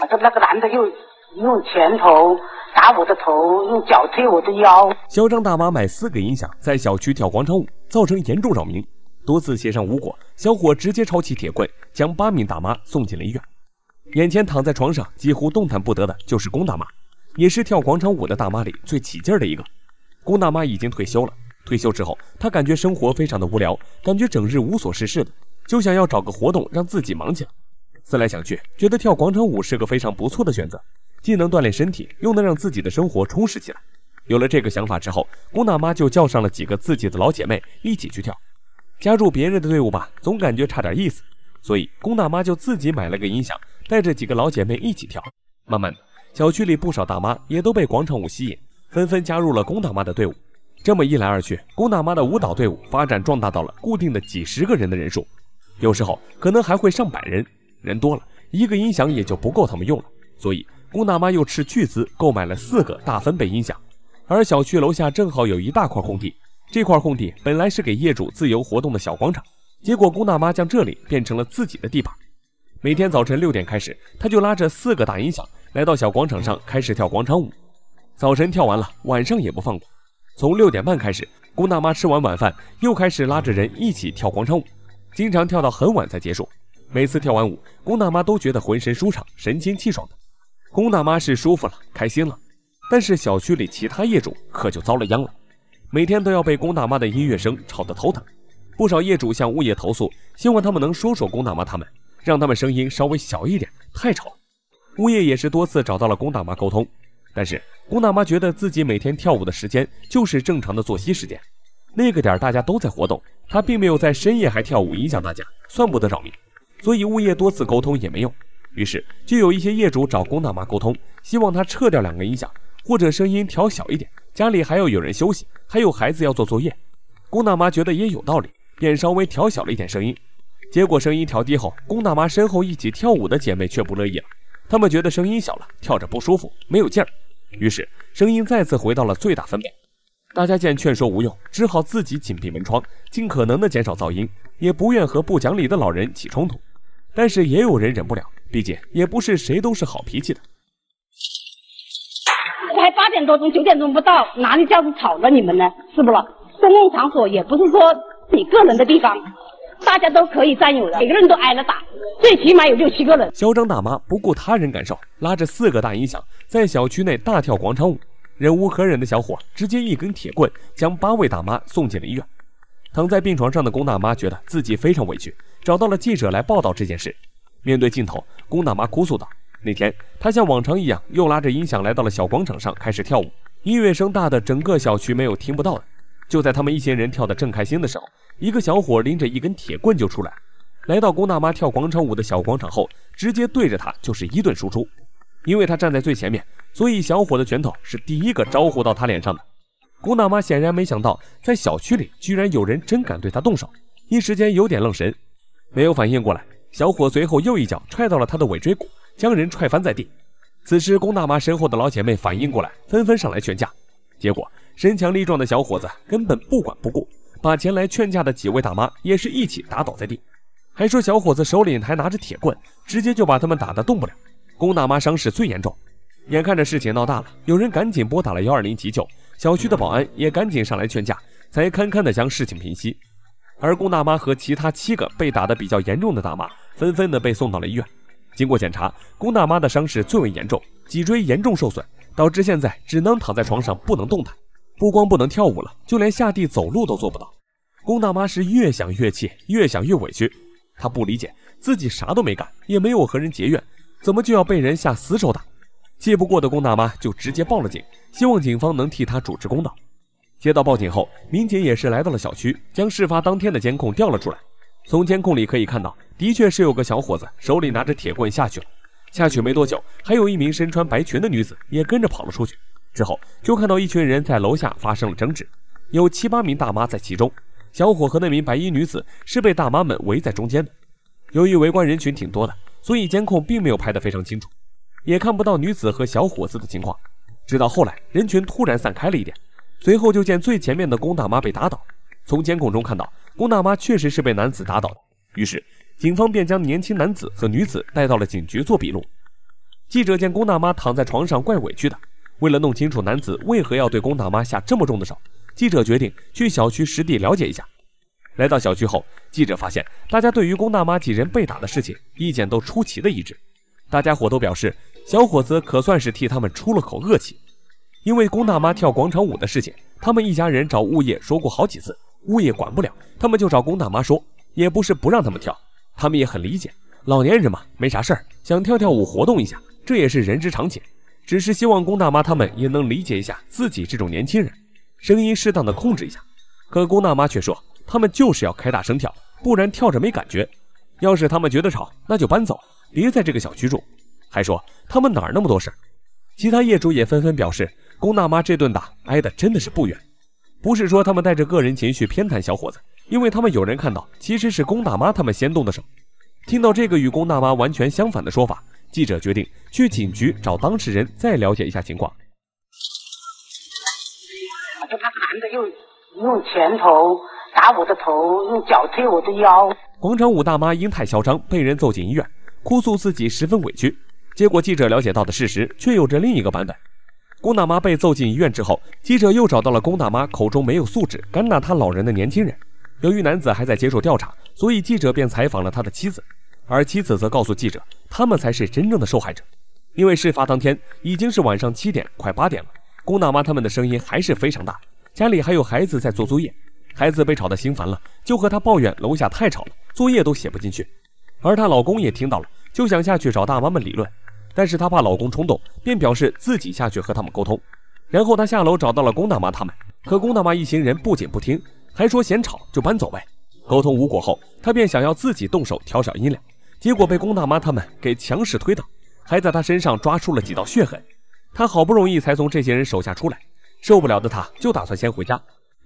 反正那个男的又用拳头打我的头，用脚推我的腰。嚣张大妈买四个音响在小区跳广场舞，造成严重扰民，多次协商无果，小伙直接抄起铁棍将八名大妈送进了医院。眼前躺在床上几乎动弹不得的就是龚大妈，也是跳广场舞的大妈里最起劲儿的一个。龚大妈已经退休了，退休之后她感觉生活非常的无聊，感觉整日无所事事的，就想要找个活动让自己忙起来。思来想去，觉得跳广场舞是个非常不错的选择，既能锻炼身体，又能让自己的生活充实起来。有了这个想法之后，龚大妈就叫上了几个自己的老姐妹一起去跳。加入别人的队伍吧，总感觉差点意思，所以龚大妈就自己买了个音响，带着几个老姐妹一起跳。慢慢的，小区里不少大妈也都被广场舞吸引，纷纷加入了龚大妈的队伍。这么一来二去，龚大妈的舞蹈队伍发展壮大到了固定的几十个人的人数，有时候可能还会上百人。人多了，一个音响也就不够他们用了，所以龚大妈又斥巨资购买了四个大分贝音响。而小区楼下正好有一大块空地，这块空地本来是给业主自由活动的小广场，结果龚大妈将这里变成了自己的地盘。每天早晨六点开始，她就拉着四个大音响来到小广场上开始跳广场舞。早晨跳完了，晚上也不放过，从六点半开始，龚大妈吃完晚饭又开始拉着人一起跳广场舞，经常跳到很晚才结束。每次跳完舞，龚大妈都觉得浑身舒畅、神清气爽的。龚大妈是舒服了、开心了，但是小区里其他业主可就遭了殃了，每天都要被龚大妈的音乐声吵得头疼。不少业主向物业投诉，希望他们能说说龚大妈，他们让他们声音稍微小一点，太吵。了。物业也是多次找到了龚大妈沟通，但是龚大妈觉得自己每天跳舞的时间就是正常的作息时间，那个点大家都在活动，她并没有在深夜还跳舞影响大家，算不得扰民。所以物业多次沟通也没用，于是就有一些业主找龚大妈沟通，希望她撤掉两个音响或者声音调小一点。家里还要有人休息，还有孩子要做作业。龚大妈觉得也有道理，便稍微调小了一点声音。结果声音调低后，龚大妈身后一起跳舞的姐妹却不乐意了，她们觉得声音小了，跳着不舒服，没有劲儿。于是声音再次回到了最大分贝。大家见劝说无用，只好自己紧闭门窗，尽可能的减少噪音，也不愿和不讲理的老人起冲突。但是也有人忍不了，毕竟也不是谁都是好脾气的。才八点多钟、九点钟不到，哪里叫你吵了你们呢？是不了，公共场所也不是说你个人的地方，大家都可以占有的。每个人都挨了打，最起码有六七个人。嚣张大妈不顾他人感受，拉着四个大音响在小区内大跳广场舞。忍无可忍的小伙直接一根铁棍将八位大妈送进了医院。躺在病床上的龚大妈觉得自己非常委屈。找到了记者来报道这件事。面对镜头，龚大妈哭诉道：“那天，她像往常一样，又拉着音响来到了小广场上开始跳舞。音乐声大的整个小区没有听不到的。就在他们一行人跳得正开心的时候，一个小伙拎着一根铁棍就出来，来到龚大妈跳广场舞的小广场后，直接对着她就是一顿输出。因为他站在最前面，所以小伙的拳头是第一个招呼到她脸上的。龚大妈显然没想到，在小区里居然有人真敢对她动手，一时间有点愣神。”没有反应过来，小伙随后又一脚踹到了他的尾椎骨，将人踹翻在地。此时，龚大妈身后的老姐妹反应过来，纷纷上来劝架。结果，身强力壮的小伙子根本不管不顾，把前来劝架的几位大妈也是一起打倒在地，还说小伙子手里还拿着铁棍，直接就把他们打的动不了。龚大妈伤势最严重，眼看着事情闹大了，有人赶紧拨打了幺二零急救，小区的保安也赶紧上来劝架，才堪堪的将事情平息。而龚大妈和其他七个被打得比较严重的大妈，纷纷的被送到了医院。经过检查，龚大妈的伤势最为严重，脊椎严重受损，导致现在只能躺在床上不能动弹。不光不能跳舞了，就连下地走路都做不到。龚大妈是越想越气，越想越委屈，她不理解自己啥都没干，也没有和人结怨，怎么就要被人下死手打？气不过的龚大妈就直接报了警，希望警方能替她主持公道。接到报警后，民警也是来到了小区，将事发当天的监控调了出来。从监控里可以看到，的确是有个小伙子手里拿着铁棍下去了，下去没多久，还有一名身穿白裙的女子也跟着跑了出去。之后就看到一群人在楼下发生了争执，有七八名大妈在其中，小伙和那名白衣女子是被大妈们围在中间的。由于围观人群挺多的，所以监控并没有拍得非常清楚，也看不到女子和小伙子的情况。直到后来，人群突然散开了一点。随后就见最前面的龚大妈被打倒，从监控中看到，龚大妈确实是被男子打倒的。于是，警方便将年轻男子和女子带到了警局做笔录。记者见龚大妈躺在床上，怪委屈的。为了弄清楚男子为何要对龚大妈下这么重的手，记者决定去小区实地了解一下。来到小区后，记者发现大家对于龚大妈几人被打的事情意见都出奇的一致，大家伙都表示小伙子可算是替他们出了口恶气。因为龚大妈跳广场舞的事情，他们一家人找物业说过好几次，物业管不了，他们就找龚大妈说，也不是不让他们跳，他们也很理解，老年人嘛，没啥事儿，想跳跳舞活动一下，这也是人之常情，只是希望龚大妈他们也能理解一下自己这种年轻人，声音适当的控制一下。可龚大妈却说，他们就是要开大声跳，不然跳着没感觉，要是他们觉得吵，那就搬走，别在这个小区住。还说他们哪儿那么多事儿。其他业主也纷纷表示。龚大妈这顿打挨的真的是不远，不是说他们带着个人情绪偏袒小伙子，因为他们有人看到其实是龚大妈他们先动的手。听到这个与龚大妈完全相反的说法，记者决定去警局找当事人再了解一下情况。这他男的又用拳头打我的头，用脚推我的腰。广场舞大妈因太嚣张被人揍进医院，哭诉自己十分委屈，结果记者了解到的事实却有着另一个版本。龚大妈被揍进医院之后，记者又找到了龚大妈口中没有素质、敢打他老人的年轻人。由于男子还在接受调查，所以记者便采访了他的妻子，而妻子则告诉记者，他们才是真正的受害者。因为事发当天已经是晚上七点，快八点了，龚大妈他们的声音还是非常大，家里还有孩子在做作业，孩子被吵得心烦了，就和她抱怨楼下太吵了，作业都写不进去。而她老公也听到了，就想下去找大妈们理论。但是她怕老公冲动，便表示自己下去和他们沟通。然后她下楼找到了龚大妈他们，可龚大妈一行人不仅不听，还说嫌吵就搬走呗。沟通无果后，她便想要自己动手调小音量，结果被龚大妈他们给强势推倒，还在她身上抓出了几道血痕。她好不容易才从这些人手下出来，受不了的她就打算先回家。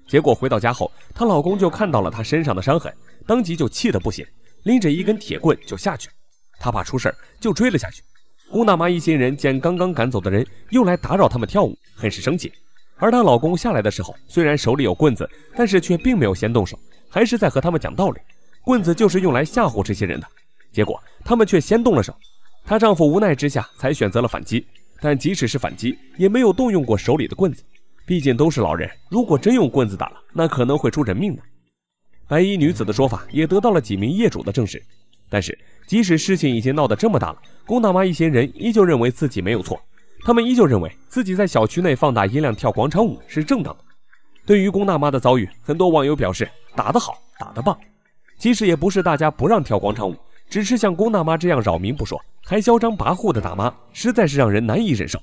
结果回到家后，她老公就看到了她身上的伤痕，当即就气得不行，拎着一根铁棍就下去。她怕出事儿，就追了下去。姑大妈一行人见刚刚赶走的人又来打扰他们跳舞，很是生气。而她老公下来的时候，虽然手里有棍子，但是却并没有先动手，还是在和他们讲道理。棍子就是用来吓唬这些人的，结果他们却先动了手。她丈夫无奈之下才选择了反击，但即使是反击，也没有动用过手里的棍子。毕竟都是老人，如果真用棍子打了，那可能会出人命的。白衣女子的说法也得到了几名业主的证实。但是，即使事情已经闹得这么大了，龚大妈一行人依旧认为自己没有错，他们依旧认为自己在小区内放大音量跳广场舞是正当的。对于龚大妈的遭遇，很多网友表示打得好，打得棒。其实也不是大家不让跳广场舞，只是像龚大妈这样扰民不说，还嚣张跋扈的大妈，实在是让人难以忍受。